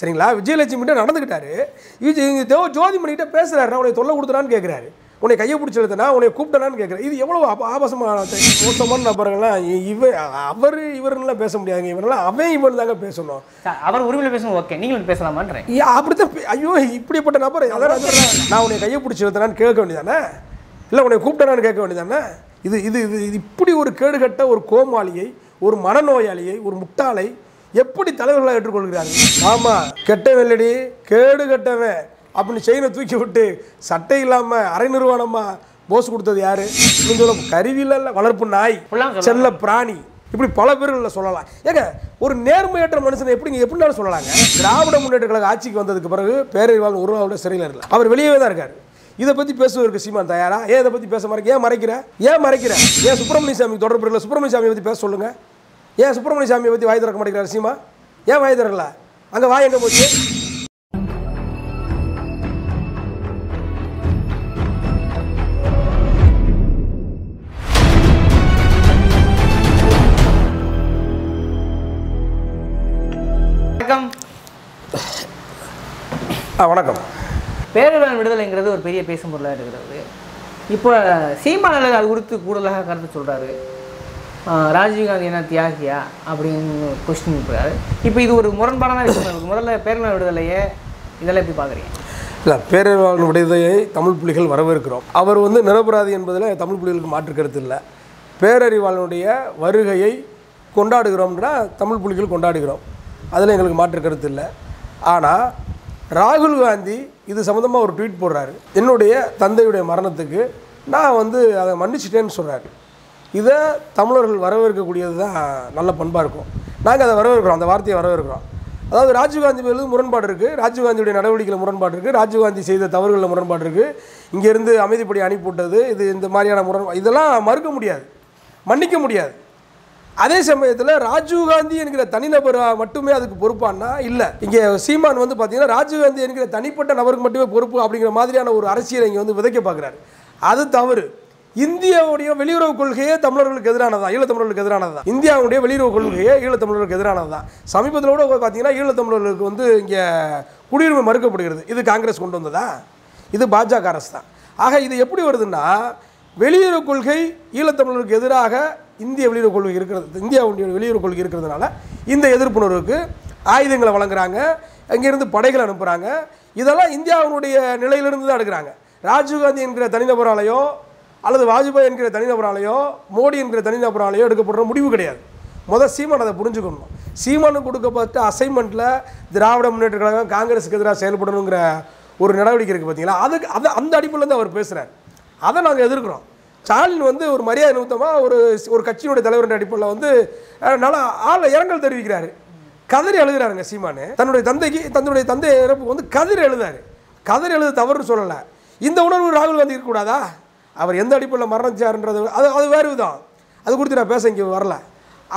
சரிங்களா விஜயலட்சுமி நடந்துக்கிட்டாரு விஜய் தேவ ஜோதிமணிகிட்ட பேசுகிறாரு உனக்கு தொல்லை கொடுத்துறான்னு கேட்குறாரு உன்னை கையை பிடிச்சி எழுத்தனா உன்னை கூப்பிட்டனான்னு கேட்குறேன் இது எவ்வளோ ஆபாசமான மோசமான நபர்கள்லாம் இவ அவர் இவருலாம் பேச முடியாதுங்க இவரெல்லாம் அவன் இவன் தாங்க பேசணும் அவர் உரிமையில் பேசணும் ஓகே நீங்கள் பேசலாமான்றேன் அப்படித்தான் ஐயோ இப்படிப்பட்ட நபர் அதாவது நான் உன்னை கையை பிடிச்சி எடுத்தனான்னு கேட்க வேண்டியதானே இல்லை உன்னை கூப்பிட்டனான்னு கேட்க வேண்டியதானே இது இது இது இப்படி ஒரு கேடுகட்ட ஒரு கோமாளியை ஒரு மனநோயாளியை ஒரு முட்டாளை எப்படி தலைவர்களாக ஏற்றுக்கொள்கிறார்கள் ஆமாம் கெட்ட வெள்ளடி கேடு கெட்டவன் அப்படின்னு செயினை தூக்கி விட்டு சட்டை இல்லாமல் அரை நிறுவனமா போஸ் கொடுத்தது யாரு நீங்கள் கருவியில் வளர்ப்பு நாய் செல்ல பிராணி இப்படி பல பேர்களில் சொல்லலாம் ஏங்க ஒரு நேர்மையற்ற மனுஷனை எப்படி எப்படினாலும் சொல்லலாங்க திராவிட முன்னேற்ற கழக ஆட்சிக்கு வந்ததுக்கு பிறகு ஒரு நாள் சிறையில் இருக்கல அவர் வெளியவே தான் இருக்கார் இதை பற்றி பேசுவதற்கு சீமான் தயாரா ஏன் இதை பற்றி பேச மறைக்க ஏன் மறைக்கிற ஏன் மறைக்கிற ஏன் சுப்பிரமணிய சாமி தொடர்பு இல்லை சுப்பிரமணிய சாமியை பற்றி பேச சொல்லுங்கள் ஏன் சுப்பிரமணிய சாமியை பற்றி வாய் திறக்க மாட்டேங்கிறார் சீமா ஏன் வாய் திறக்கல அங்கே வாய் எங்கே போச்சு வணக்கம் வணக்கம் விடுதலைங்கிறது ஒரு பெரிய பேசும் பொருளாக இருக்கிறது இப்போ சீமான அது குறித்து கூடுதலாக கருத்து சொல்கிறாரு ராஜீவ்காந்தி என்ன தியாகியா அப்படின்னு கொஸ்டின் இருக்காரு இப்போ இது ஒரு முரண்பாடான விஷயம் முதல்ல பேரின விடுதலையே இதெல்லாம் எப்படி பார்க்குறீங்க இல்லை பேரறிவாளர் விடுதலையை தமிழ் புலிகள் வரவேற்கிறோம் அவர் வந்து நிரபராதி என்பதில் தமிழ் புலிகளுக்கு கருத்து இல்லை பேரறிவாளனுடைய வருகையை கொண்டாடுகிறோம்னா தமிழ் புலிகள் கொண்டாடுகிறோம் அதில் எங்களுக்கு மாற்று கருத்து இல்லை ஆனால் ராகுல் காந்தி இது சம்மந்தமாக ஒரு ட்வீட் போடுறாரு என்னுடைய தந்தையுடைய மரணத்துக்கு நான் வந்து அதை மன்னிச்சிட்டேன்னு சொல்கிறாரு இதை தமிழர்கள் வரவேற்கக்கூடியது தான் நல்ல பண்பாக இருக்கும் நாங்கள் அதை வரவேற்கிறோம் அந்த வார்த்தையை வரவேற்கிறோம் அதாவது ராஜீவ்காந்தி மீது முரண்பாடு இருக்குது ராஜீவ்காந்தியுடைய நடவடிக்கையில் முரண்பாடு இருக்குது ராஜீவ்காந்தி செய்த தவறுகளில் முரண்பாடு இருக்குது இங்கேருந்து அமைதிப்படி அனுப்பிவிட்டது இது இந்த மாதிரியான முரண் இதெல்லாம் மறுக்க முடியாது மன்னிக்க முடியாது அதே சமயத்தில் ராஜீவ்காந்தி என்கிற தனிநபர் மட்டுமே அதுக்கு பொறுப்பான்னா இல்லை இங்கே சீமான் வந்து பார்த்தீங்கன்னா ராஜீவ்காந்தி என்கிற தனிப்பட்ட நபருக்கு மட்டுமே பொறுப்பு அப்படிங்கிற மாதிரியான ஒரு அரசியலை இங்கே வந்து விதைக்க பார்க்குறாரு அது தவறு இந்தியாவுடைய வெளியுறவு கொள்கையே தமிழர்களுக்கு எதிரானதான் ஈழத்தமிழர்களுக்கு தான் இந்தியாவுடைய வெளியுறவு கொள்கையே ஈழத்தமிழர்களுக்கு எதிரானதான் சமீபத்தில் கூட பார்த்தீங்கன்னா ஈழத்தமிழர்களுக்கு வந்து இங்கே குடியுரிமை மறுக்கப்படுகிறது இது காங்கிரஸ் கொண்டு வந்ததா இது பாஜக அரசு தான் ஆக இது எப்படி வருதுன்னா வெளியுறவு கொள்கை ஈழத்தமிழருக்கு எதிராக இந்திய வெளியுறவு கொள்கை இருக்கிறது இந்தியாவுடைய வெளியுறவு கொள்கை இருக்கிறதுனால இந்த எதிர்ப்புணர்வுக்கு ஆயுதங்களை வழங்குறாங்க அங்கேருந்து படைகள் அனுப்புகிறாங்க இதெல்லாம் இந்தியாவினுடைய நிலையிலிருந்து தான் எடுக்கிறாங்க ராஜீவ்காந்தி என்கிற தனிநபராலையோ அல்லது வாஜ்பாய் என்கிற தனிநபராலேயோ மோடி என்கிற தனிநபராலேயோ எடுக்கப்படுற முடிவு கிடையாது முதல் சீமான் அதை புரிஞ்சுக்கணும் சீமானு கொடுக்கப்பட்ட அசைன்மெண்ட்டில் திராவிட முன்னேற்ற கழகம் காங்கிரஸுக்கு எதிராக செயல்படணுங்கிற ஒரு நடவடிக்கை இருக்குது பார்த்தீங்களா அதுக்கு அது அந்த அடிப்படையிலேருந்து அவர் பேசுகிறார் அதை நாங்கள் எதிர்க்கிறோம் ஸ்டாலின் வந்து ஒரு மரியாதை நிமித்தமாக ஒரு ஒரு கட்சியினுடைய தலைவருடைய அடிப்படையில் வந்து நல்லா ஆள் இரங்கல் தெரிவிக்கிறாரு கதறி எழுதுறாருங்க சீமானு தன்னுடைய தந்தைக்கு தன்னுடைய தந்தை இறப்பு வந்து கதறி எழுதாரு கதறி எழுத தவறுன்னு சொல்லலை இந்த உணர்வு ராகுல் காந்தி இருக்கக்கூடாதா அவர் எந்த அடிப்படையில் மரணிச்சார்ன்றது அது அது வேறு விதான் அது குறித்து நான் பேச இங்கே வரல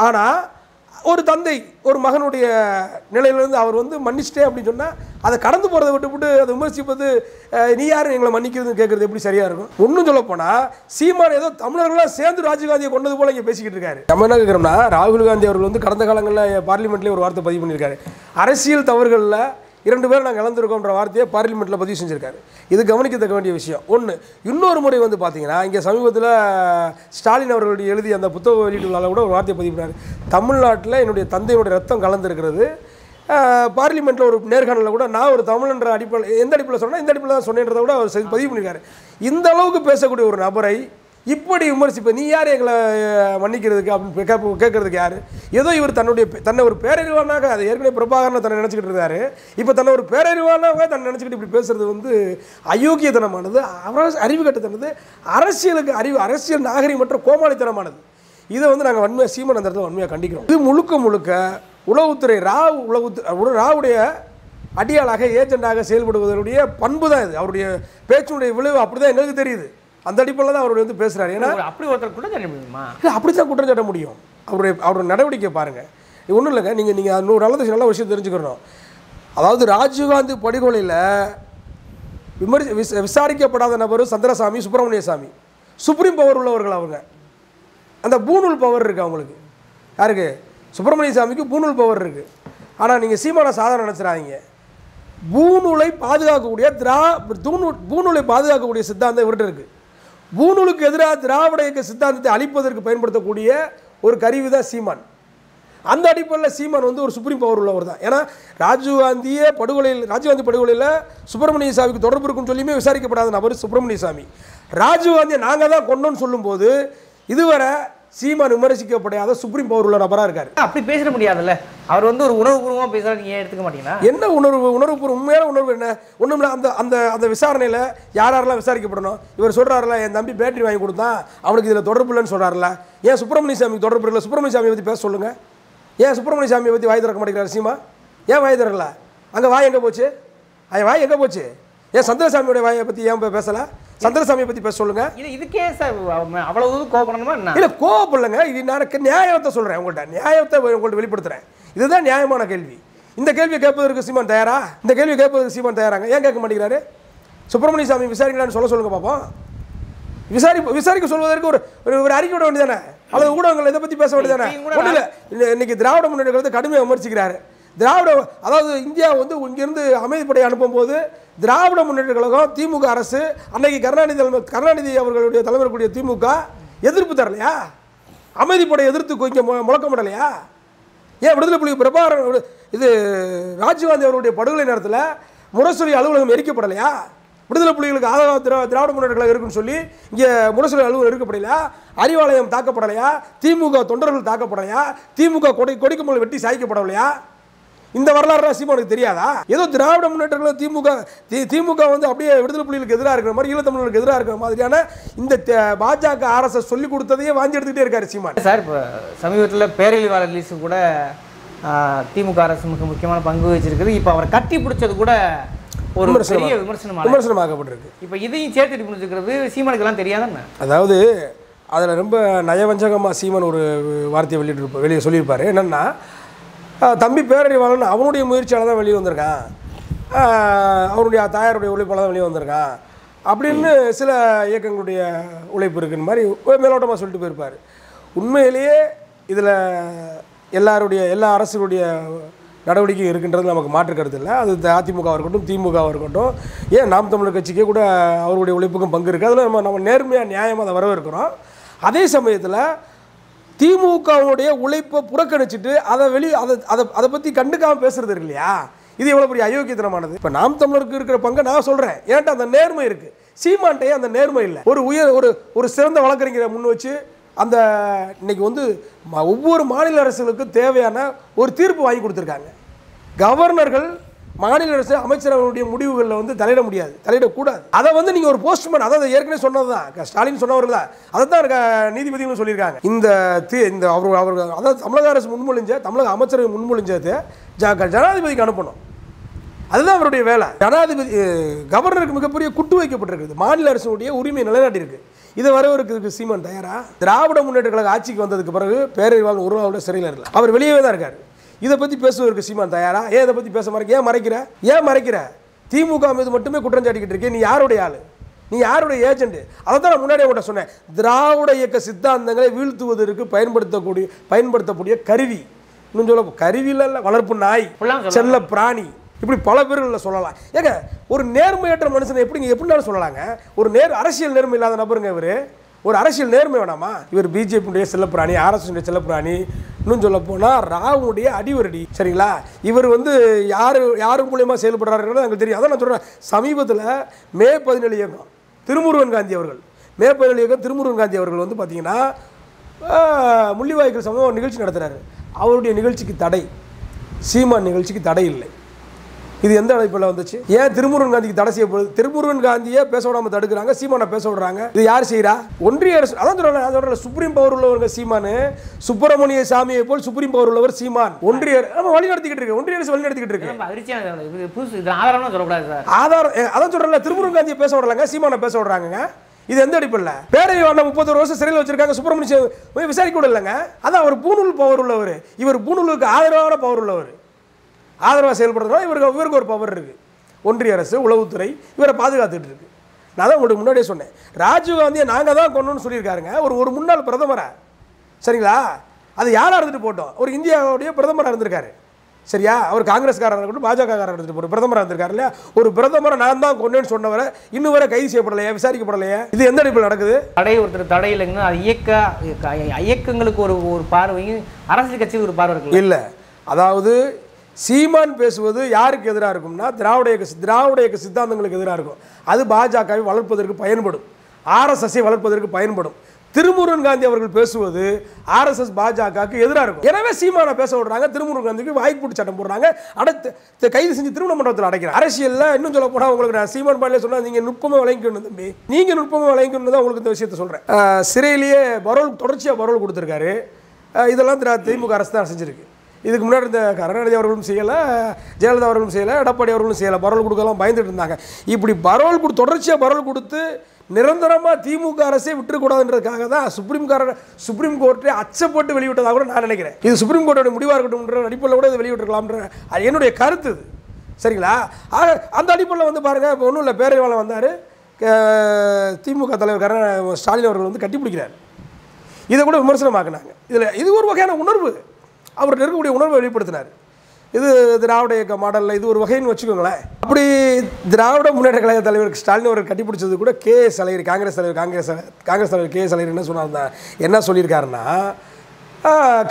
ஆனால் ஒரு தந்தை ஒரு மகனுடைய நிலையிலேருந்து அவர் வந்து மன்னிச்சிட்டே அப்படின்னு சொன்னால் அதை கடந்து போகிறத விட்டுவிட்டு அதை விமர்சிப்பது நீ யார் எங்களை மன்னிக்கிறதுன்னு கேட்குறது எப்படி சரியாக இருக்கும் ஒன்றும் சொல்லப்போனால் சீமான் ஏதோ தமிழர்களாக சேர்ந்து ராஜீவ்காந்தியை கொண்டது போல் இங்கே பேசிக்கிட்டு இருக்காரு நம்ம என்ன கேட்குறோம்னா ராகுல் காந்தி அவர்கள் வந்து கடந்த காலங்களில் பார்லிமெண்ட்லேயே ஒரு வார்த்தை பதிவு பண்ணியிருக்காரு அரசியல் தவறுகளில் இரண்டு பேரும் நாங்கள் இழந்திருக்கோன்ற வார்த்தையை பார்லிமெண்ட்டில் பதிவு செஞ்சுருக்காரு இது கவனிக்கத்தக்க வேண்டிய விஷயம் ஒன்று இன்னொரு முறை வந்து பார்த்தீங்கன்னா இங்கே சமீபத்தில் ஸ்டாலின் அவர்களுடைய எழுதி அந்த புத்தக வெளியீட்டுகளால் கூட ஒரு வார்த்தையை பதிவு பண்ணார் தமிழ்நாட்டில் என்னுடைய தந்தையினுடைய ரத்தம் கலந்துருக்கிறது பார்லிமெண்ட்டில் ஒரு நேர்காணலில் கூட நான் ஒரு தமிழ்ன்ற அடிப்பில் எந்த அடிப்பில் சொன்னால் இந்த அடிப்பில் தான் சொன்னேன்றதை கூட அவர் பதிவு பண்ணியிருக்காரு இந்த அளவுக்கு பேசக்கூடிய ஒரு நபரை இப்படி விமர்சிப்பேன் நீ யார் எங்களை மன்னிக்கிறதுக்கு அப்படின்னு கேட்கறதுக்கு யார் ஏதோ இவர் தன்னுடைய தன்னை ஒரு பேரறிவானாக அது ஏற்கனவே பிரபாகரனை தன்னை நினச்சிக்கிட்டு இருந்தார் இப்போ தன்னை ஒரு பேரறிவானாக தன்னை நினச்சிக்கிட்டு இப்படி பேசுறது வந்து அயோக்கியத்தனமானது அறிவு கட்டத்தனது அரசியலுக்கு அறிவு அரசியல் நாகரிகமற்ற கோமாளித்தனமானது இதை வந்து நாங்கள் வன்மையாக சீமன் அந்த இடத்துல வன்மையாக கண்டிக்கிறோம் இது முழுக்க முழுக்க உளவுத்துறை ராவ் உளவு ராவுடைய அடியாளாக ஏஜெண்டாக செயல்படுவதனுடைய பண்பு தான் இது அவருடைய பேச்சுடைய விளைவு அப்படி தான் எங்களுக்கு தெரியுது அந்த அடிப்பில் தான் அவர் வந்து பேசுகிறார் ஏன்னா அப்படி ஒருத்தர் குற்றச்சாட்ட முடியுமா இல்லை அப்படி தான் முடியும் அவருடைய அவருடைய நடவடிக்கை பாருங்கள் ஒன்றும் இல்லைங்க நீங்கள் நீங்கள் நூறு நல்ல நல்ல விஷயம் தெரிஞ்சுக்கணும் அதாவது ராஜீவ்காந்தி படுகொலையில் விமர் விஸ் விசாரிக்கப்படாத நபர் சந்திரசாமி சுப்பிரமணிய சாமி சுப்ரீம் பவர் உள்ளவர்கள் அவங்க அந்த பூநூல் பவர் இருக்குது அவங்களுக்கு யாருக்கு சுப்பிரமணிய சாமிக்கு பூநூல் பவர் இருக்குது ஆனால் நீங்கள் சீமான சாதனை நினச்சிடாதீங்க பூநூலை பாதுகாக்கக்கூடிய திரா தூணு பூநூலை பாதுகாக்கக்கூடிய சித்தாந்தம் இவர்கிட்ட இருக்குது ஊழலுக்கு எதிராக திராவிட இயக்க சித்தாந்தத்தை அழிப்பதற்கு பயன்படுத்தக்கூடிய ஒரு கருவி தான் சீமான் அந்த அடிப்படையில் சீமான் வந்து ஒரு சுப்ரீம் பவர் உள்ளவர் தான் ஏன்னா ராஜீவ்காந்தியே படுகொலையில் ராஜீவ்காந்தி படுகொலையில் சுப்பிரமணிய சாமிக்கு தொடர்பு இருக்குன்னு சொல்லியுமே விசாரிக்கப்படாத நபர் சுப்பிரமணிய சாமி ராஜீவ்காந்தியை நாங்கள் தான் கொண்டோன்னு சொல்லும்போது இதுவரை சீமான் விமர்சிக்கப்படாத சுப்ரீம் பவர் உள்ள நபராக இருக்காரு அப்படி பேசிட முடியாதுல்ல அவர் வந்து ஒரு பூர்வமாக பேசுகிற நீங்கள் எடுத்துக்க மாட்டீங்கன்னா என்ன உணர்வு பூர்வம் உண்மையான உணர்வு என்ன ஒன்றும் அந்த அந்த அந்த விசாரணையில் யார் யாரெல்லாம் விசாரிக்கப்படணும் இவர் சொல்கிறாருல என் தம்பி பேட்டரி வாங்கி கொடுத்தா அவனுக்கு இதில் தொடர்பு இல்லைன்னு சொல்கிறாருல ஏன் சுப்பிரமணிய சாமி தொடர்பு இல்லை சுப்பிரமணிய சாமியை பற்றி பேச சொல்லுங்கள் ஏன் சுப்பிரமணிய சாமியை பற்றி வாய் திறக்க மாட்டேங்கிறார் சீமா ஏன் வாய் திறக்கல அங்கே வாய் எங்கே போச்சு அவன் வாய் எங்கே போச்சு ஏன் சந்திரசாமியோடைய வாயை பற்றி ஏன் பேசலை சந்திரசாமியை பத்தி பேச சொல்லுங்க இதுக்கே சார் அவ்வளவு கோபப்படணுமா இல்லை இல்லைங்க இது நான் நியாயத்தை சொல்றேன் உங்கள்கிட்ட நியாயத்தை உங்கள்கிட்ட வெளிப்படுத்துறேன் இதுதான் நியாயமான கேள்வி இந்த கேள்வியை கேட்பதற்கு சீமான் தயாரா இந்த கேள்வி கேட்பதற்கு சீமான் தயாராங்க ஏன் கேட்க மாட்டேங்கிறாரு சுப்பிரமணிய சாமி விசாரிக்கலான்னு சொல்ல சொல்லுங்க பார்ப்போம் விசாரி விசாரிக்க சொல்வதற்கு ஒரு ஒரு அறிக்கை விட வேண்டியதானே அல்லது ஊடகங்கள் இதை பற்றி பேச வேண்டியதானே இல்லை இன்னைக்கு திராவிட முன்னேற்றத்தை கடுமையாக விமர்சிக்கிறாரு திராவிட அதாவது இந்தியா வந்து இங்கேருந்து அமைதிப்படை அனுப்பும்போது திராவிட முன்னேற்ற கழகம் திமுக அரசு அன்னைக்கு கருணாநிதி தலைமை கருணாநிதி அவர்களுடைய தலைமையில் கூடிய திமுக எதிர்ப்பு தரலையா அமைதிப்படை எதிர்த்து இங்கே முழக்கமிடலையா ஏன் விடுதலை புலி பிரபார இது ராஜீவ்காந்தி அவர்களுடைய படுகொலை நேரத்தில் முரசொலி அலுவலகம் எரிக்கப்படலையா விடுதலை புலிகளுக்கு ஆதரவு திரா திராவிட முன்னேற்றங்களாக இருக்குன்னு சொல்லி இங்கே முரசொலி அலுவலகம் இருக்கப்படலையா அறிவாலயம் தாக்கப்படலையா திமுக தொண்டர்கள் தாக்கப்படலையா திமுக கொடை கொடிக்கம்பல் வெட்டி சாய்க்கப்படவில்லையா இந்த வரலாறுலாம் உனக்கு தெரியாதா ஏதோ திராவிட முன்னேற்றங்கள் திமுக திமுக வந்து அப்படியே விடுதலை புலிகளுக்கு எதிராக இருக்கிற மாதிரி ஈழத்தமிழர்களுக்கு எதிராக இருக்கிற மாதிரியான இந்த பாஜக அரசை சொல்லி கொடுத்ததையே வாஞ்சி எடுத்துக்கிட்டே இருக்காரு சீமான் சார் இப்போ சமீபத்தில் பேரழிவாளர் ரிலீஸு கூட திமுக அரசு மிக முக்கியமான பங்கு வச்சிருக்குது இப்போ அவரை கட்டி பிடிச்சது கூட ஒரு பெரிய விமர்சனம் விமர்சனமாகப்பட்டிருக்கு இப்போ இதையும் சேர்த்துட்டு பிடிச்சிருக்கிறது சீமானுக்கெல்லாம் தெரியாதானே அதாவது அதில் ரொம்ப நயவஞ்சகமாக சீமன் ஒரு வார்த்தையை வெளியிட்டிருப்ப வெளியே சொல்லியிருப்பார் என்னென்னா தம்பி பேரறிவாளன் அவனுடைய முயற்சியால் தான் வெளியே வந்திருக்கான் அவருடைய தாயாருடைய உழைப்பால் தான் வெளியே வந்திருக்கான் அப்படின்னு சில இயக்கங்களுடைய உழைப்பு இருக்குன்னு மாதிரி மேலோட்டமாக சொல்லிட்டு போயிருப்பார் உண்மையிலேயே இதில் எல்லாருடைய எல்லா அரசுடைய நடவடிக்கை இருக்கின்றது நமக்கு மாற்று கருத்து இல்லை அது அதிமுகவாக இருக்கட்டும் திமுகவாக இருக்கட்டும் ஏன் நாம் தமிழர் கட்சிக்கே கூட அவருடைய உழைப்புக்கும் பங்கு இருக்குது அதில் நம்ம நம்ம நேர்மையாக நியாயமாக அதை வரவேற்கிறோம் அதே சமயத்தில் திமுகவுடைய உழைப்பை புறக்கணிச்சிட்டு அதை வெளியே அதை அதை அதை பற்றி கண்டுக்காமல் பேசுறது இருக்கு இல்லையா இது எவ்வளோ பெரிய அயோக்கியத்தனமானது இப்போ நாம் தமிழருக்கு இருக்கிற பங்கை நான் சொல்கிறேன் ஏன்ட்டு அந்த நேர்மை இருக்குது சீமான்ட்டே அந்த நேர்மை இல்லை ஒரு உயர் ஒரு ஒரு சிறந்த வழக்கறிஞரை முன் வச்சு அந்த இன்னைக்கு வந்து ஒவ்வொரு மாநில அரசுகளுக்கும் தேவையான ஒரு தீர்ப்பு வாங்கி கொடுத்துருக்காங்க கவர்னர்கள் மாநில அரசு அமைச்சரவருடைய முடிவுகளில் வந்து தலையிட முடியாது தலையிடக்கூடாது அதை வந்து நீங்கள் ஒரு போஸ்ட்மேன் அதை ஏற்கனவே சொன்னது தான் ஸ்டாலின் சொன்னவர்கள் அதை தான் நீதிபதிகளும் சொல்லியிருக்காங்க இந்த இந்த அவர் அவர்கள் அதாவது தமிழக அரசு முன்மொழிஞ்ச தமிழக அமைச்சரவை முன்மொழிஞ்சது ஜனாதிபதிக்கு அனுப்பணும் அதுதான் அவருடைய வேலை ஜனாதிபதி கவர்னருக்கு மிகப்பெரிய குட்டு வைக்கப்பட்டிருக்குது மாநில அரசுடைய உரிமை நிலைநாட்டி நிலைநாட்டியிருக்கு இதை வரவருக்கு சீமன் தயாரா திராவிட முன்னேற்ற கழக ஆட்சிக்கு வந்ததுக்கு பிறகு பேரறிவாளர் ஒரு சிறையில் இருக்கலாம் அவர் வெளியவே தான் இருக்கார் இதை பற்றி பேசுவதற்கு சீமான் தயாரா ஏன் இதை பற்றி பேச மறைக்க ஏன் மறைக்கிற ஏன் மறைக்கிற திமுக மீது மட்டுமே குற்றம் சாட்டிக்கிட்டு நீ யாருடைய ஆள் நீ யாருடைய ஏஜென்ட் அதை தான் நான் முன்னாடி கூட சொன்னேன் திராவிட இயக்க சித்தாந்தங்களை வீழ்த்துவதற்கு பயன்படுத்தக்கூடிய பயன்படுத்தக்கூடிய கருவி இன்னும் சொல்ல கருவியில் இல்லை வளர்ப்பு நாய் செல்ல பிராணி இப்படி பல பேர்களில் சொல்லலாம் ஏங்க ஒரு நேர்மையற்ற மனுஷனை எப்படிங்க எப்படினாலும் சொல்லலாங்க ஒரு நேர் அரசியல் நேர்மை இல்லாத நபருங்க இவர் ஒரு அரசியல் நேர்மை வேணாமா இவர் பிஜேபியுடைய செல்லப்பிராணி ஆர்எஸ்னுடைய செல்லப்பிராணி இன்னும் சொல்ல போனால் ராவுடைய அடிவரடி சரிங்களா இவர் வந்து யார் யார் மூலியமாக செயல்படுறாருன்றது அங்கே தெரியும் அதான் நான் சொல்கிறேன் சமீபத்தில் மே பதினேழு இயக்கம் திருமுருகன் காந்தி அவர்கள் மே பதினேழு இயக்கம் திருமுருகன் காந்தி அவர்கள் வந்து பார்த்திங்கன்னா முள்ளிவாய்க்கு சமூக நிகழ்ச்சி நடத்துகிறாரு அவருடைய நிகழ்ச்சிக்கு தடை சீமான் நிகழ்ச்சிக்கு தடை இல்லை இது எந்த அழைப்பில் வந்துச்சு ஏன் திருமுருகன் காந்திக்கு தடை செய்யப்படுது திருமுருகன் காந்தியே பேச விடாம தடுக்கிறாங்க சீமானை பேச விடுறாங்க இது யார் செய்யறா ஒன்றிய அரசு அதான் சொல்றேன் சுப்ரீம் பவர் உள்ளவங்க சீமானு சுப்பிரமணிய சாமியை போல் சுப்ரீம் பவர் உள்ளவர் சீமான் ஒன்றிய நம்ம வழி நடத்திக்கிட்டு இருக்கு ஒன்றிய அரசு வழி நடத்திக்கிட்டு இருக்கு ஆதாரம் அதான் சொல்றேன் திருமுருகன் காந்தியை பேச விடலாங்க சீமானை பேச விடுறாங்க இது எந்த அடிப்படையில் பேரவை வாழ்ந்த முப்பது வருஷம் சிறையில் வச்சிருக்காங்க சுப்பிரமணிய விசாரிக்க விடலங்க அதான் அவர் பூநூல் பவர் உள்ளவர் இவர் பூணூலுக்கு ஆதரவான பவர் உள்ளவர் ஆதரவாக செயல்படுறதுனால இவருக்கு இவருக்கு ஒரு பவர் இருக்குது ஒன்றிய அரசு உளவுத்துறை இவரை பாதுகாத்துட்டு இருக்கு நான் தான் உங்களுக்கு முன்னாடியே சொன்னேன் ராஜீவ்காந்தியை நாங்கள் தான் கொண்டோன்னு சொல்லியிருக்காருங்க ஒரு ஒரு முன்னாள் பிரதமராக சரிங்களா அது யாராக இருந்துட்டு போட்டோம் ஒரு இந்தியாவுடைய பிரதமராக இருந்திருக்காரு சரியா அவர் காங்கிரஸ்காரராக இருக்கட்டும் பாஜகக்காரர் இருந்துட்டு போட்டு பிரதமராக இருந்திருக்காரு இல்லையா ஒரு பிரதமரை நான் தான் கொண்டேன்னு சொன்னவரை இன்னும் வரை கைது செய்யப்படலையா விசாரிக்கப்படலையா இது எந்த அடிப்பில் நடக்குது தடை ஒருத்தர் தடை இல்லைங்கன்னா அது இயக்க இயக்கங்களுக்கு ஒரு ஒரு பார்வையும் அரசியல் கட்சிக்கு ஒரு பார்வை இல்லை அதாவது சீமான் பேசுவது யாருக்கு எதிராக இருக்கும்னா திராவிட இயக்க திராவிட இயக்க சித்தாந்தங்களுக்கு எதிராக இருக்கும் அது பாஜகவை வளர்ப்பதற்கு பயன்படும் ஆர்எஸ்எஸ்ஸை வளர்ப்பதற்கு பயன்படும் திருமுருகன் காந்தி அவர்கள் பேசுவது ஆர்எஸ்எஸ் பாஜகவுக்கு எதிராக இருக்கும் எனவே சீமான பேச விடுறாங்க திருமுருகன் காந்திக்கு வாய்ப்புட்டு சட்டம் போடுறாங்க அடுத்து கைது செஞ்சு திருமண மண்டபத்தில் அடைக்கிறேன் அரசியலில் இன்னும் சொல்ல போனால் உங்களுக்கு நான் சீமான் பாண்டியே சொன்னால் நீங்கள் நுட்பமாக வழங்கிக்கணும் தம்பி நீங்கள் நுட்பமாக வழங்கிக்கணும் தான் உங்களுக்கு இந்த விஷயத்த சொல்கிறேன் சிறையிலேயே பரோல் தொடர்ச்சியாக பரோல் கொடுத்துருக்காரு இதெல்லாம் திமுக அரசு தான் செஞ்சுருக்கு இதுக்கு முன்னாடி இந்த கருணாநிதி அவர்களும் செய்யலை ஜெயலலிதா அவர்களும் செய்யலை எடப்பாடி அவர்களும் செய்யலை பரவல் கொடுக்கலாம் பயந்துட்டு இருந்தாங்க இப்படி பரவல் கொடு தொடர்ச்சியாக பரவல் கொடுத்து நிரந்தரமாக திமுக அரசே விட்டுறக்கூடாதுன்றதுக்காக தான் சுப்ரீம் கார சுப்ரீம் கோர்ட்டை அச்சப்பட்டு வெளியிட்டதாக கூட நான் நினைக்கிறேன் இது சுப்ரீம் கோர்ட்டோட முடிவாக இருக்கட்டும்ன்ற அடிப்படையில் கூட இது வெளியிட்டிருக்கலாம்ன்ற என்னுடைய கருத்து இது சரிங்களா ஆக அந்த அடிப்படையில் வந்து பாருங்கள் இப்போ ஒன்றும் இல்லை பேரறிவாளன் வந்தார் திமுக தலைவர் கர ஸ்டாலின் அவர்கள் வந்து கட்டி பிடிக்கிறார் இதை கூட விமர்சனமாக்குனாங்க இதில் இது ஒரு வகையான உணர்வு அவர் இருக்கக்கூடிய உணர்வை வெளிப்படுத்தினார் இது திராவிட இயக்க மாடலில் இது ஒரு வகைன்னு வச்சுக்கோங்களேன் அப்படி திராவிட முன்னேற்ற கழக தலைவர் ஸ்டாலின் அவர் கட்டிப்பிடிச்சது கூட கே எஸ் அலையர் காங்கிரஸ் தலைவர் காங்கிரஸ் காங்கிரஸ் தலைவர் கே எஸ் அலையர் என்ன சொன்னார் என்ன சொல்லியிருக்காருன்னா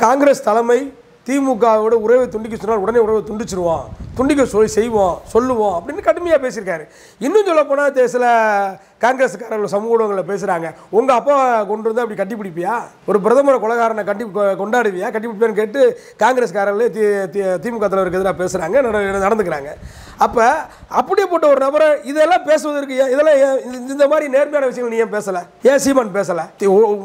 காங்கிரஸ் தலைமை திமுகவோட உறவை துண்டிக்க சொன்னால் உடனே உறவை துண்டிச்சிருவான் துண்டிக்க சொல்லி செய்வோம் சொல்லுவோம் அப்படின்னு கடுமையாக பேசியிருக்காரு இன்னும் சொல்ல போனால் தேசில காங்கிரஸ்காரர்கள் சமூக ஊடகங்களில் பேசுகிறாங்க உங்கள் அப்பா கொண்டு வந்து அப்படி கட்டிப்பிடிப்பியா ஒரு பிரதமர் கொலகாரனை கட்டி கொண்டாடுவியா கட்டிப்பிடிப்பியான்னு கேட்டு காங்கிரஸ்காரர்களே தி திமுக தலைவருக்கு எதிராக பேசுகிறாங்க நடந்துக்கிறாங்க அப்போ போட்ட ஒரு நபரை இதெல்லாம் பேசுவதற்கு இதெல்லாம் இந்த மாதிரி நேர்மையான விஷயங்கள் நீ ஏன் பேசலை ஏன் சீமான் பேசலை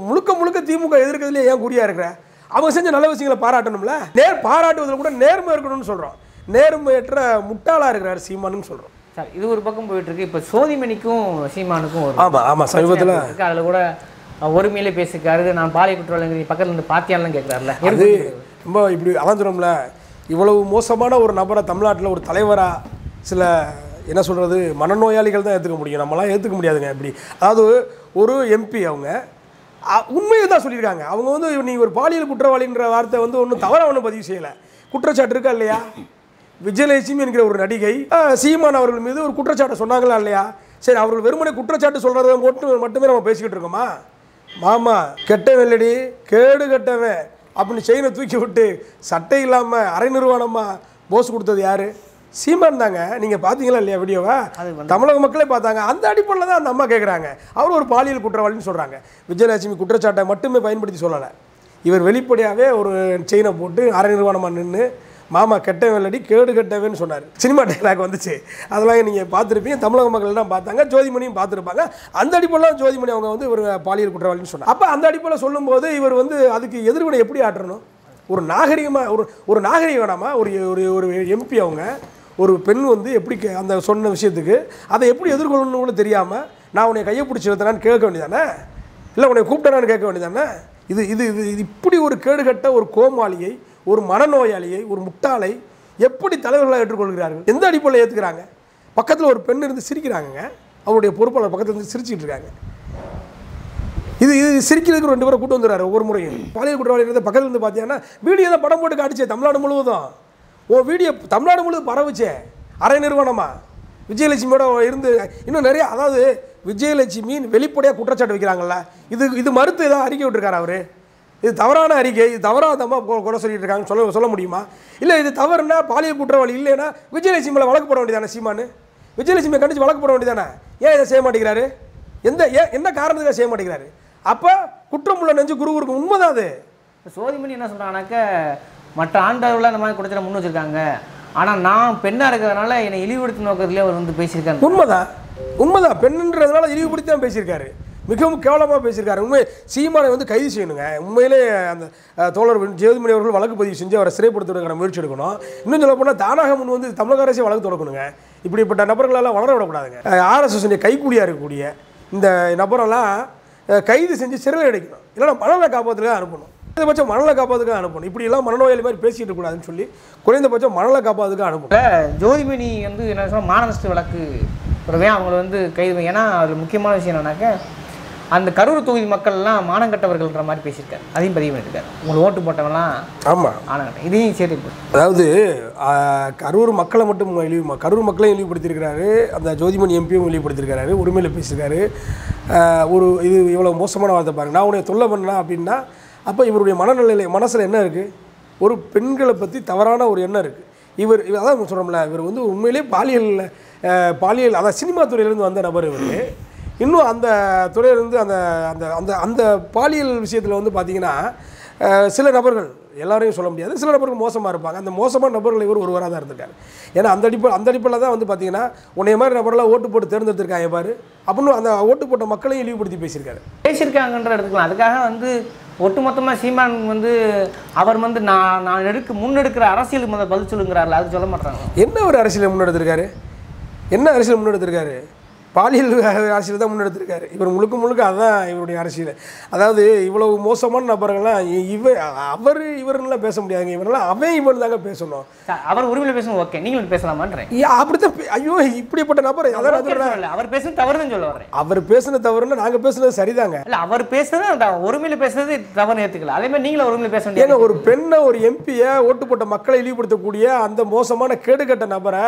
முழுக்க முழுக்க திமுக எதிர்க்கிறதுலேயே ஏன் குறியாக இருக்கிற அவங்க செஞ்ச நல்ல விஷயங்களை பாராட்டணும்ல நேர் பாராட்டுவதில் கூட நேர்மை இருக்கணும்னு சொல்கிறோம் நேர்மையற்ற முட்டாளாக இருக்கிறார் சீமானுன்னு சொல்கிறோம் சார் இது ஒரு பக்கம் போயிட்டு இருக்கு இப்போ சோதிமணிக்கும் சீமானுக்கும் ஒரு ஆமாம் ஆமாம் சமீபத்தில் அதில் கூட ஒருமையில பேசிக்காரு நான் பாலிய குற்றவாளி பக்கத்தில் இருந்து பாத்தியாலாம் கேட்குறாருல அது ரொம்ப இப்படி அலைஞ்சிடும்ல இவ்வளவு மோசமான ஒரு நபரை தமிழ்நாட்டில் ஒரு தலைவராக சில என்ன சொல்கிறது மனநோயாளிகள் தான் ஏற்றுக்க முடியும் நம்மளாம் ஏற்றுக்க முடியாதுங்க இப்படி அதாவது ஒரு எம்பி அவங்க உண்மையை தான் சொல்லியிருக்காங்க அவங்க வந்து நீ ஒரு பாலியல் குற்றவாளின்ற வார்த்தை வந்து ஒன்றும் தவறாக ஒன்றும் பதிவு செய்யலை குற்றச்சாட்டு இருக்கா இல்லையா விஜயலட்சுமி என்கிற ஒரு நடிகை சீமான் அவர்கள் மீது ஒரு குற்றச்சாட்டை சொன்னாங்களா இல்லையா சரி அவர்கள் வெறுமனே குற்றச்சாட்டு சொல்கிறத மட்டும் மட்டுமே நம்ம பேசிக்கிட்டு இருக்கோமா மாமா கெட்டவன் இல்லடி கேடு கெட்டவன் அப்படின்னு செயினை தூக்கி விட்டு சட்டை இல்லாமல் அரை நிர்வாணமாக போஸ் கொடுத்தது யார் சீமான் தாங்க நீங்கள் பார்த்தீங்களா இல்லையா வீடியோவா தமிழக மக்களே பார்த்தாங்க அந்த அடிப்படையில் தான் அந்த அம்மா கேட்குறாங்க அவர் ஒரு பாலியல் குற்றவாளின்னு சொல்கிறாங்க விஜயலட்சுமி குற்றச்சாட்டை மட்டுமே பயன்படுத்தி சொல்லலை இவர் வெளிப்படையாகவே ஒரு செயினை போட்டு அரை நிர்வாணமாக நின்று மாமா கெட்டவன் இல்லாடி கேடு கெட்டவன் சொன்னார் சினிமா டைலாக் வந்துச்சு அதெல்லாம் நீங்கள் பார்த்துருப்பீங்க தமிழக மக்கள்லாம் பார்த்தாங்க ஜோதிமணியும் பார்த்துருப்பாங்க அந்த அடிப்படையில் ஜோதிமணி அவங்க வந்து ஒரு பாலியல் குற்றவாளின்னு சொன்னார் அப்போ அந்த அடிப்படையில் சொல்லும்போது இவர் வந்து அதுக்கு எதிர்வினை எப்படி ஆட்டணும் ஒரு நாகரிகமாக ஒரு ஒரு நாகரிகம் வேணாமா ஒரு ஒரு எம்பி அவங்க ஒரு பெண் வந்து எப்படி அந்த சொன்ன விஷயத்துக்கு அதை எப்படி எதிர்கொள்ளணும்னு கூட தெரியாமல் நான் உன்னை கையை பிடிச்சி நிறுத்தினான்னு கேட்க வேண்டியதானே இல்லை உன்னை கூப்பிட்டேனான்னு கேட்க வேண்டியதானே இது இது இது இப்படி ஒரு கேடுகட்ட ஒரு கோமாளியை ஒரு மனநோயாளியை ஒரு முட்டாளை எப்படி தலைவர்களாக ஏற்றுக்கொள்கிறார்கள் எந்த அடிப்படையில் ஏற்றுக்கிறாங்க பக்கத்தில் ஒரு பெண் இருந்து சிரிக்கிறாங்க அவருடைய பொறுப்பாளர் பக்கத்தில் இருந்து சிரிச்சிட்டு இருக்காங்க இது இது சிரிக்கிறதுக்கு ரெண்டு பேரும் கூட்டு வந்துடுறாரு ஒவ்வொரு முறையும் பாலியல் குற்றவாளி பக்கத்தில் இருந்து பார்த்தீங்கன்னா வீடியோ தான் படம் போட்டு காட்டுச்சு தமிழ்நாடு முழுவதும் ஓ வீடியோ தமிழ்நாடு முழுது பரவுச்சே அரை நிறுவனமா விஜயலட்சுமியோட இருந்து இன்னும் நிறைய அதாவது விஜயலட்சுமி வெளிப்படையாக குற்றச்சாட்டு வைக்கிறாங்கல்ல இது இது மறுத்து ஏதாவது அறிக்கை விட்டுருக்காரு அவர் இது தவறான அறிக்கை இது தவறாதமாக குறை சொல்லிட்டு இருக்காங்க சொல்ல சொல்ல முடியுமா இல்லை இது தவறுனா பாலியல் குற்றவாளி இல்லைன்னா விஜயலட்சுமி மேலே வழக்கு போட வேண்டியதானே சீமானு விஜயலட்சுமி கண்டிச்சு வழக்கு போட வேண்டியதானே ஏன் இதை செய்ய மாட்டேங்கிறாரு எந்த ஏன் என்ன காரணத்துக்காக செய்ய மாட்டேங்கிறாரு அப்போ குற்றம் உள்ள நெஞ்சு குருவுக்கு உண்மைதான் அது சோதிமணி என்ன சொல்கிறாங்கனாக்க மற்ற ஆண்டவர்களாக அந்த மாதிரி குடத்தில் முன் வச்சுருக்காங்க ஆனால் நான் பெண்ணாக இருக்கிறதுனால என்னை இழிவுபடுத்த நோக்கத்திலே அவர் வந்து பேசியிருக்காரு உண்மைதா உண்மைதான் பெண்ணுன்றதுனால இழிவுபடுத்தி தான் பேசியிருக்காரு மிகவும் கேவலமாக பேசியிருக்காரு உண்மை சீமானை வந்து கைது செய்யணுங்க உண்மையிலே அந்த தோழர் ஜெயதுமணி அவர்கள் வழக்கு பதிவு செஞ்சு அவரை சிறைப்படுத்துவதற்கான முயற்சி எடுக்கணும் இன்னும் சொல்ல போனால் தானாக முன் வந்து தமிழக அரசே வழக்கு தொடக்கணுங்க இப்படிப்பட்ட நபர்களெல்லாம் வளர விடக்கூடாதுங்க ஆர்எஸ்எஸ்னுடைய கைக்கூலியாக இருக்கக்கூடிய இந்த நபரெல்லாம் கைது செஞ்சு சிறையில் அடைக்கணும் இல்லைன்னா மணலை காப்பாற்றுல அனுப்பணும் குறைந்தபட்சம் மணலை காப்பாதுக்காக அனுப்பணும் இப்படி எல்லாம் மனநோயாளி மாதிரி பேசிட்டு கூடாதுன்னு சொல்லி குறைந்தபட்சம் மணலை காப்பாதுக்காக அனுப்பணும் ஜோதிமணி வந்து என்ன சொன்னால் மானஸ்ட் வழக்கு ஏன் அவங்களை வந்து கைது ஏன்னா அதில் முக்கியமான விஷயம் என்னன்னாக்க அந்த கரூர் தொகுதி மக்கள்லாம் மானங்கட்டவர்கள்ன்ற மாதிரி பேசியிருக்காரு அதையும் பதிவு பண்ணியிருக்காரு உங்களை ஓட்டு போட்டவங்களாம் ஆமாம் ஆனங்கட்ட இதையும் சரி அதாவது கரூர் மக்களை மட்டும் இழிவு கரூர் மக்களையும் இழிவுபடுத்தியிருக்கிறாரு அந்த ஜோதிமணி எம்பியும் இழிவுபடுத்தியிருக்கிறாரு உரிமையில் பேசியிருக்காரு ஒரு இது இவ்வளோ மோசமான வார்த்தை பாருங்க நான் உடைய தொல்லை பண்ணலாம் அப்படின்னா அப்போ இவருடைய மனநிலை மனசில் என்ன இருக்குது ஒரு பெண்களை பற்றி தவறான ஒரு எண்ணம் இருக்குது இவர் இவர் அதான் சொல்கிறோம்ல இவர் வந்து உண்மையிலே பாலியல் பாலியல் அதான் சினிமா துறையிலேருந்து வந்த நபர் இவர் இன்னும் அந்த துறையிலேருந்து அந்த அந்த அந்த அந்த பாலியல் விஷயத்தில் வந்து பார்த்திங்கன்னா சில நபர்கள் எல்லாரையும் சொல்ல முடியாது சில நபர்கள் மோசமாக இருப்பாங்க அந்த மோசமான நபர்கள் இவர் ஒருவராக தான் இருந்திருக்கார் ஏன்னா அந்த அடிப்பு அந்த அடிப்படையில் தான் வந்து பார்த்திங்கன்னா உன்னைய மாதிரி நபர்லாம் ஓட்டு போட்டு தேர்ந்தெடுத்திருக்காங்க பாரு அப்படின்னு அந்த ஓட்டு போட்ட மக்களையும் இழிவுபடுத்தி பேசியிருக்காரு பேசியிருக்காங்கன்ற எடுத்துக்கலாம் அதுக்காக வந்து ஒட்டுமொத்தமாக சீமான் வந்து அவர் வந்து நான் நான் எடுக்க முன்னெடுக்கிற அரசியலுக்கு முதல் பதில் சொல்லுங்கிறாரில்ல அது சொல்ல மாட்டாங்க என்ன ஒரு அரசியலை முன்னெடுத்திருக்காரு என்ன அரசியல் முன்னெடுத்திருக்காரு பாலியல் அரசியல் தான் முன்னெடுத்திருக்காரு இவர் முழுக்க முழுக்க அதுதான் இவருடைய அரசியல் அதாவது இவ்வளவு மோசமான நபர்கள்லாம் இவர் அவர் இவர்லாம் பேச முடியாதுங்க இவரெல்லாம் அவன் இவர் தாங்க பேசணும் அவர் உரிமையில் பேசணும் ஓகே நீங்களும் பேசலாமான்றேன் அப்படித்தான் ஐயோ இப்படிப்பட்ட நபர் அதாவது அவர் பேசுன தவறுன்னு சொல்ல வரேன் அவர் பேசுன தவறுன்னு நாங்கள் பேசுனது சரிதாங்க இல்லை அவர் பேசுனது உரிமையில் பேசுனது தவறு ஏற்றுக்கல அதே மாதிரி நீங்களும் உரிமையில் பேச ஏன்னா ஒரு பெண்ணை ஒரு எம்பியை ஓட்டு போட்ட மக்களை இழிவுபடுத்தக்கூடிய அந்த மோசமான கேடுகட்ட நபரை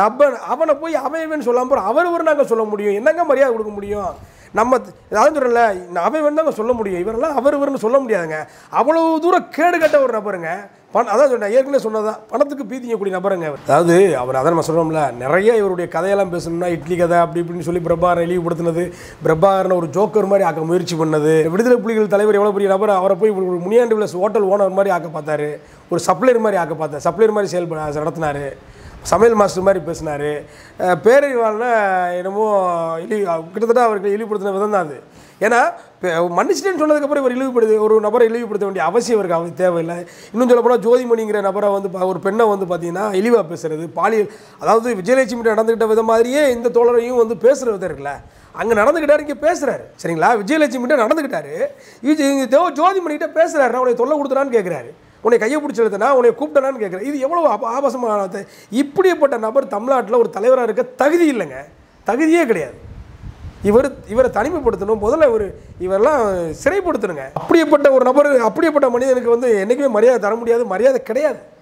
நபர் அவனை போய் அவன் சொல்லாமல் அவர் ஒரு நாங்கள் சொல்ல சொல்ல முடியும் என்னங்க மரியாதை கொடுக்க முடியும் நம்ம அதாவது சொல்லல அவன் வேணாங்க சொல்ல முடியும் இவரெல்லாம் அவர் இவர்னு சொல்ல முடியாதுங்க அவ்வளவு தூரம் கேடு கட்ட ஒரு நபருங்க பண் அதான் சொன்னேன் ஏற்கனவே சொன்னதான் பணத்துக்கு பீதிங்கக்கூடிய நபருங்க அவர் அதாவது அவர் அதை நம்ம சொல்கிறோம்ல நிறைய இவருடைய கதையெல்லாம் பேசணும்னா இட்லி கதை அப்படி இப்படின்னு சொல்லி பிரபாகரன் இழிவுபடுத்தினது பிரபாகரனை ஒரு ஜோக்கர் மாதிரி ஆக்க முயற்சி பண்ணது விடுதலை புலிகள் தலைவர் எவ்வளோ பெரிய நபர் அவரை போய் முனியாண்டு விலாஸ் ஹோட்டல் ஓனர் மாதிரி ஆக்க பார்த்தாரு ஒரு சப்ளையர் மாதிரி ஆக்க பார்த்தார் சப்ளையர் மாதிரி செயல்பட நடத்தினார் சமையல் மாஸ்டர் மாதிரி பேசினார் பேரறிவாளனை என்னமோ இழி கிட்டத்தட்ட அவருக்கு இழிவுபடுத்தின விதம் தான் அது ஏன்னா மன்னிச்சிட்டேன்னு சொன்னதுக்கப்புறம் இவர் இழிவுபடுத்த ஒரு நபரை இழிவுபடுத்த வேண்டிய அவசியம் இருக்குது அவர் தேவையில்லை இன்னும் சொல்ல போனால் ஜோதிமணிங்கிற நபரை வந்து ஒரு பெண்ணை வந்து பார்த்திங்கன்னா இழிவாக பேசுகிறது பாலியல் அதாவது விஜயலட்சுமி நடந்துக்கிட்ட வித மாதிரியே இந்த தோழரையும் வந்து பேசுகிற விதம் இருக்குல்ல அங்கே நடந்துக்கிட்டார் இங்கே பேசுகிறாரு சரிங்களா விஜயலட்சுமி நடந்துக்கிட்டாரு விஜய் ஜோ ஜோதிமணிகிட்ட பேசுகிறாரு அவருடைய தொல்லை கொடுத்துறான்னு கேட்குறாரு உன்னை கையை பிடிச்சி எடுத்தனா உன்னை கூப்பிட்டனான்னு கேட்குறேன் இது எவ்வளோ ஆபாசமான இப்படிப்பட்ட நபர் தமிழ்நாட்டில் ஒரு தலைவராக இருக்க தகுதி இல்லைங்க தகுதியே கிடையாது இவர் இவரை தனிமைப்படுத்தணும் முதல்ல இவர் இவரெல்லாம் சிறைப்படுத்தணுங்க அப்படிப்பட்ட ஒரு நபர் அப்படிப்பட்ட மனிதனுக்கு வந்து என்றைக்குமே மரியாதை தர முடியாது மரியாதை கிடையாது